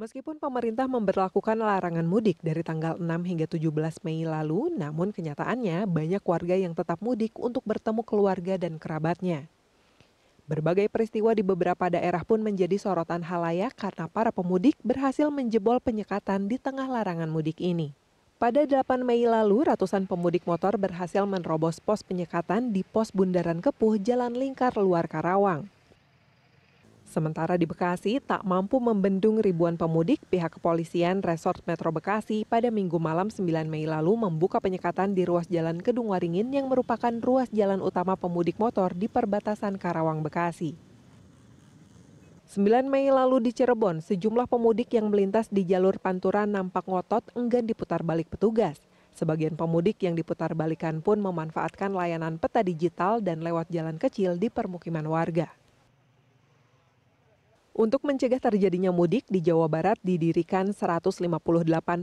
Meskipun pemerintah memperlakukan larangan mudik dari tanggal 6 hingga 17 Mei lalu, namun kenyataannya banyak warga yang tetap mudik untuk bertemu keluarga dan kerabatnya. Berbagai peristiwa di beberapa daerah pun menjadi sorotan halayak karena para pemudik berhasil menjebol penyekatan di tengah larangan mudik ini. Pada 8 Mei lalu, ratusan pemudik motor berhasil menerobos pos penyekatan di pos Bundaran Kepuh Jalan Lingkar Luar Karawang. Sementara di Bekasi, tak mampu membendung ribuan pemudik, pihak kepolisian Resort Metro Bekasi pada minggu malam 9 Mei lalu membuka penyekatan di ruas jalan Kedung Waringin yang merupakan ruas jalan utama pemudik motor di perbatasan Karawang-Bekasi. 9 Mei lalu di Cirebon, sejumlah pemudik yang melintas di jalur Pantura nampak ngotot enggan diputar balik petugas. Sebagian pemudik yang diputar balikan pun memanfaatkan layanan peta digital dan lewat jalan kecil di permukiman warga. Untuk mencegah terjadinya mudik, di Jawa Barat didirikan 158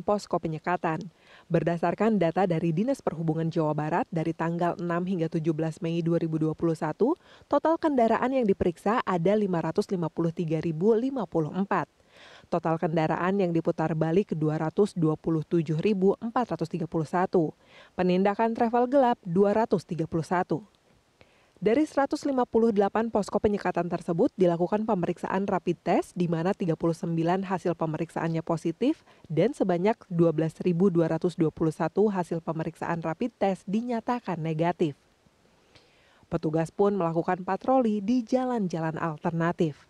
posko penyekatan. Berdasarkan data dari Dinas Perhubungan Jawa Barat dari tanggal 6 hingga 17 Mei 2021, total kendaraan yang diperiksa ada 553.054. Total kendaraan yang diputar balik 227.431. Penindakan travel gelap 231. Dari 158 posko penyekatan tersebut dilakukan pemeriksaan rapid test di mana 39 hasil pemeriksaannya positif dan sebanyak 12.221 hasil pemeriksaan rapid test dinyatakan negatif. Petugas pun melakukan patroli di jalan-jalan alternatif.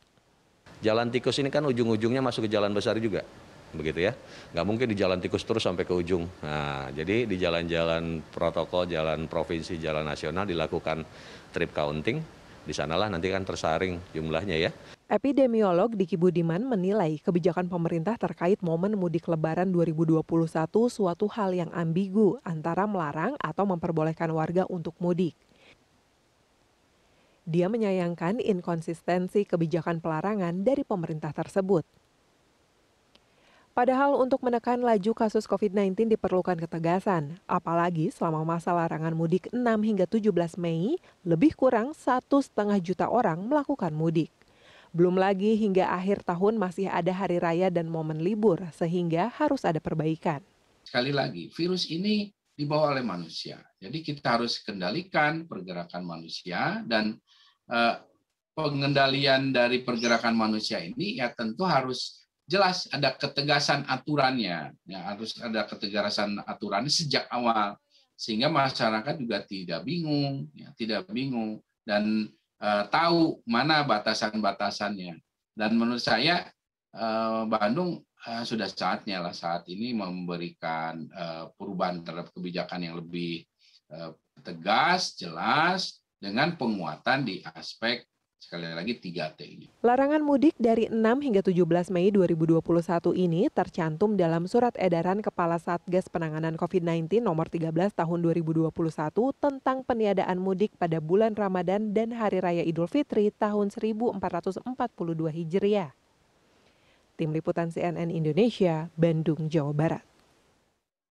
Jalan tikus ini kan ujung-ujungnya masuk ke jalan besar juga begitu ya. Nggak mungkin di jalan tikus terus sampai ke ujung. Nah, jadi di jalan-jalan protokol, jalan provinsi, jalan nasional dilakukan trip counting. Di sanalah nanti kan tersaring jumlahnya ya. Epidemiolog Diki Budiman menilai kebijakan pemerintah terkait momen mudik lebaran 2021 suatu hal yang ambigu antara melarang atau memperbolehkan warga untuk mudik. Dia menyayangkan inkonsistensi kebijakan pelarangan dari pemerintah tersebut. Padahal untuk menekan laju kasus COVID-19 diperlukan ketegasan, apalagi selama masa larangan mudik 6 hingga 17 Mei, lebih kurang satu setengah juta orang melakukan mudik. Belum lagi hingga akhir tahun masih ada hari raya dan momen libur, sehingga harus ada perbaikan. Sekali lagi, virus ini dibawa oleh manusia. Jadi kita harus kendalikan pergerakan manusia dan eh, pengendalian dari pergerakan manusia ini ya tentu harus jelas ada ketegasan aturannya ya harus ada ketegasan aturannya sejak awal sehingga masyarakat juga tidak bingung ya tidak bingung dan e, tahu mana batasan-batasannya dan menurut saya e, Bandung e, sudah saatnya lah saat ini memberikan e, perubahan terhadap kebijakan yang lebih e, tegas jelas dengan penguatan di aspek Sekali lagi 3T ini. Gitu. Larangan mudik dari 6 hingga 17 Mei 2021 ini tercantum dalam surat edaran Kepala Satgas Penanganan COVID-19 nomor 13 tahun 2021 tentang peniadaan mudik pada bulan Ramadan dan Hari Raya Idul Fitri tahun 1442 Hijriah. Tim Liputan CNN Indonesia, Bandung, Jawa Barat.